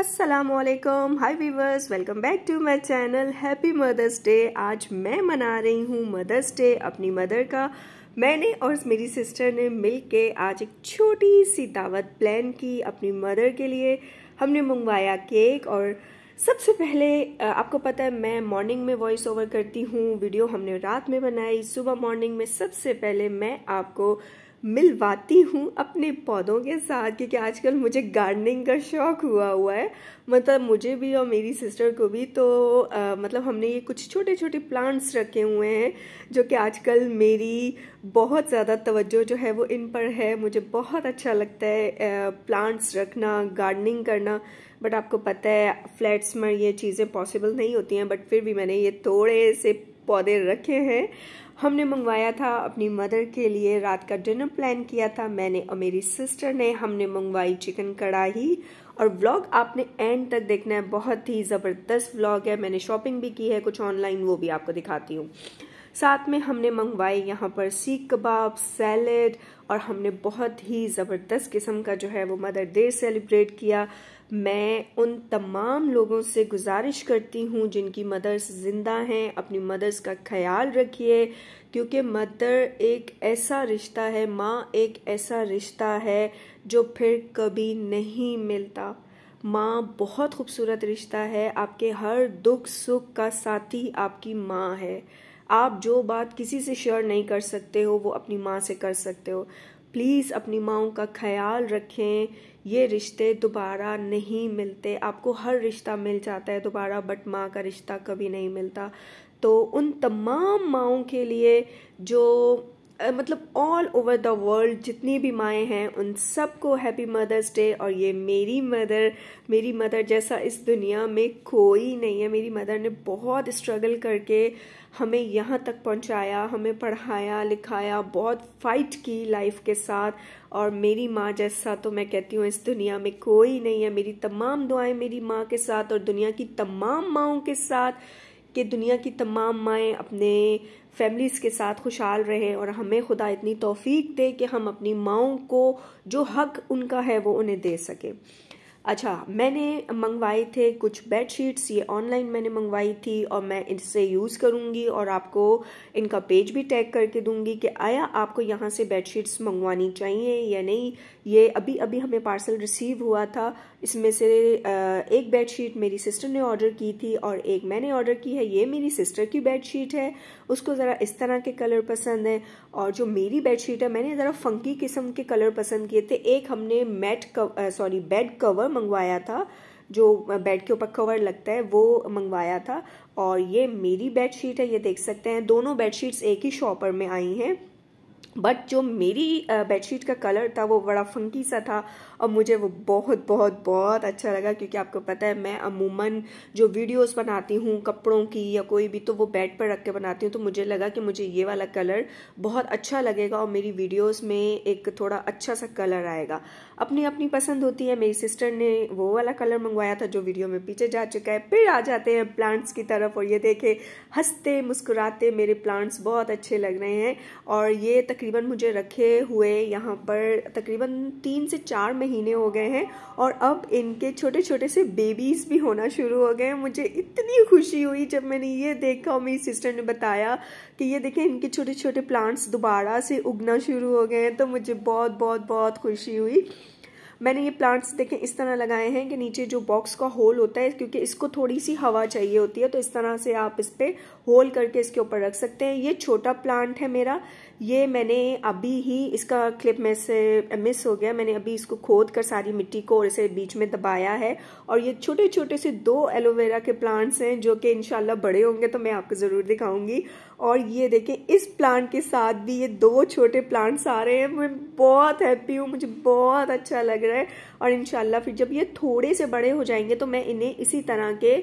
Aslam hi viewers welcome back to my channel happy mother's day आज मैं मना रही हूँ मदर्स डे अपनी मदर का मैंने और मेरी सिस्टर ने मिल के आज एक छोटी सी दावत प्लान की अपनी मदर के लिए हमने मंगवाया केक और सबसे पहले आपको पता है मैं मॉर्निंग में वॉइस ओवर करती हूँ वीडियो हमने रात में बनाई सुबह मॉर्निंग में सबसे पहले मैं आपको मिलवाती हूँ अपने पौधों के साथ क्योंकि आजकल मुझे गार्डनिंग का शौक हुआ हुआ है मतलब मुझे भी और मेरी सिस्टर को भी तो आ, मतलब हमने ये कुछ छोटे छोटे प्लांट्स रखे हुए हैं जो कि आजकल मेरी बहुत ज़्यादा तवज्जो जो है वो इन पर है मुझे बहुत अच्छा लगता है प्लांट्स रखना गार्डनिंग करना बट आपको पता है फ्लैट्स में ये चीज़ें पॉसिबल नहीं होती हैं बट फिर भी मैंने ये थोड़े से पौधे रखे हैं हमने मंगवाया था अपनी मदर के लिए रात का डिनर प्लान किया था मैंने और मेरी सिस्टर ने हमने मंगवाई चिकन कढ़ाई और व्लॉग आपने एंड तक देखना है बहुत ही ज़बरदस्त व्लॉग है मैंने शॉपिंग भी की है कुछ ऑनलाइन वो भी आपको दिखाती हूँ साथ में हमने मंगवाए यहाँ पर सीख कबाब सैलड और हमने बहुत ही ज़बरदस्त किस्म का जो है वो मदर डे सेलिब्रेट किया मैं उन तमाम लोगों से गुजारिश करती हूँ जिनकी मदर्स ज़िंदा हैं अपनी मदर्स का ख्याल रखिए क्योंकि मदर एक ऐसा रिश्ता है माँ एक ऐसा रिश्ता है जो फिर कभी नहीं मिलता माँ बहुत खूबसूरत रिश्ता है आपके हर दुख सुख का साथी आपकी माँ है आप जो बात किसी से शेयर नहीं कर सकते हो वो अपनी माँ से कर सकते हो प्लीज़ अपनी माओ का ख्याल रखें ये रिश्ते दोबारा नहीं मिलते आपको हर रिश्ता मिल जाता है दोबारा बट माँ का रिश्ता कभी नहीं मिलता तो उन तमाम माओ के लिए जो मतलब ऑल ओवर द वर्ल्ड जितनी भी माएँ हैं उन सबको हैप्पी मदर्स डे और ये मेरी मदर मेरी मदर जैसा इस दुनिया में कोई नहीं है मेरी मदर ने बहुत स्ट्रगल करके हमें यहाँ तक पहुँचाया हमें पढ़ाया लिखाया बहुत फाइट की लाइफ के साथ और मेरी माँ जैसा तो मैं कहती हूँ इस दुनिया में कोई नहीं है मेरी तमाम दुआएं मेरी माँ के साथ और दुनिया की तमाम माओं के साथ कि दुनिया की तमाम माएँ अपने फैमिलीज़ के साथ खुशहाल रहें और हमें खुदा इतनी तोफ़ी दे कि हम अपनी माओ को जो हक उनका है वो उन्हें दे सकें अच्छा मैंने मंगवाए थे कुछ बेड शीट्स ये ऑनलाइन मैंने मंगवाई थी और मैं इससे यूज़ करूँगी और आपको इनका पेज भी टैग करके दूँगी कि आया आपको यहाँ से बेड शीट्स मंगवानी चाहिए या नहीं ये अभी अभी हमें पार्सल रिसीव हुआ था इसमें से एक बेडशीट मेरी सिस्टर ने ऑर्डर की थी और एक मैंने ऑर्डर की है ये मेरी सिस्टर की बेडशीट है उसको ज़रा इस तरह के कलर पसंद है और जो मेरी बेडशीट है मैंने ज़रा फंकी किस्म के कलर पसंद किए थे एक हमने मैट सॉरी बेड कवर मंगवाया था जो बेड के ऊपर कवर लगता है वो मंगवाया था और ये मेरी बेडशीट है ये देख सकते हैं दोनों बेडशीट्स एक ही शॉपर में आई हैं बट जो मेरी बेडशीट का कलर था वो बड़ा फंकी सा था और मुझे वो बहुत बहुत बहुत अच्छा लगा क्योंकि आपको पता है मैं अमूमन जो वीडियोस बनाती हूँ कपड़ों की या कोई भी तो वो बेड पर रख के बनाती हूँ तो मुझे लगा कि मुझे ये वाला कलर बहुत अच्छा लगेगा और मेरी वीडियोस में एक थोड़ा अच्छा सा कलर आएगा अपनी अपनी पसंद होती है मेरी सिस्टर ने वो वाला कलर मंगवाया था जो वीडियो में पीछे जा चुका है फिर आ जाते हैं प्लांट्स की तरफ और ये देखे हंसते मुस्कुराते मेरे प्लांट्स बहुत अच्छे लग रहे हैं और ये तकरीबन तकरीबन मुझे रखे हुए यहाँ पर तकरीबन तीन से चार महीने हो गए हैं और अब इनके छोटे छोटे से बेबीज़ भी होना शुरू हो गए हैं मुझे इतनी खुशी हुई जब मैंने ये देखा और मेरी सिस्टर ने बताया कि ये देखें इनके छोटे छोटे प्लांट्स दोबारा से उगना शुरू हो गए हैं तो मुझे बहुत बहुत बहुत खुशी हुई मैंने ये प्लांट्स देखें इस तरह लगाए हैं कि नीचे जो बॉक्स का होल होता है क्योंकि इसको थोड़ी सी हवा चाहिए होती है तो इस तरह से आप इस पर होल करके इसके ऊपर रख सकते हैं ये छोटा प्लांट है मेरा ये मैंने अभी ही इसका क्लिप में से मिस हो गया मैंने अभी इसको खोद कर सारी मिट्टी को और इसे बीच में दबाया है और ये छोटे छोटे से दो एलोवेरा के प्लांट्स हैं जो कि इनशाला बड़े होंगे तो मैं आपको ज़रूर दिखाऊंगी और ये देखें इस प्लांट के साथ भी ये दो छोटे प्लांट्स आ रहे हैं मैं बहुत हैप्पी हूँ मुझे बहुत अच्छा लग रहा है और इन फिर जब ये थोड़े से बड़े हो जाएंगे तो मैं इन्हें इसी तरह के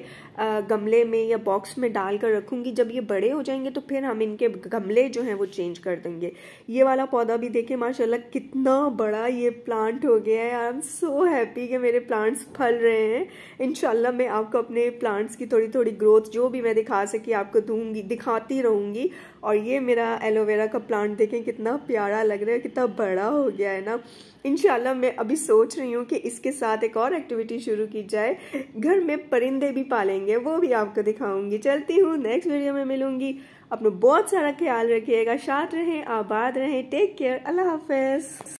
गमले में या बॉक्स में डाल कर रखूँगी जब ये बड़े हो जाएंगे तो फिर हम इनके गमले जो हैं वो चेंज कर देंगे ये वाला पौधा भी देखें माशा कितना बड़ा ये प्लांट हो गया है आई एम सो हैप्पी कि मेरे प्लांट्स फल रहे हैं इन मैं आपको अपने प्लांट्स की थोड़ी थोड़ी ग्रोथ जो भी मैं दिखा सकी आपको दूंगी दिखाती रहूँगी दूंगी और ये मेरा एलोवेरा का प्लांट देखें कितना प्यारा लग रहा है कितना बड़ा हो गया है ना इनशाला मैं अभी सोच रही हूँ कि इसके साथ एक और एक्टिविटी शुरू की जाए घर में परिंदे भी पालेंगे वो भी आपको दिखाऊंगी चलती हूँ नेक्स्ट वीडियो में मिलूंगी अपना बहुत सारा ख्याल रखिएगा साथ रहें आबाद रहें टेक केयर अल्लाह हाफ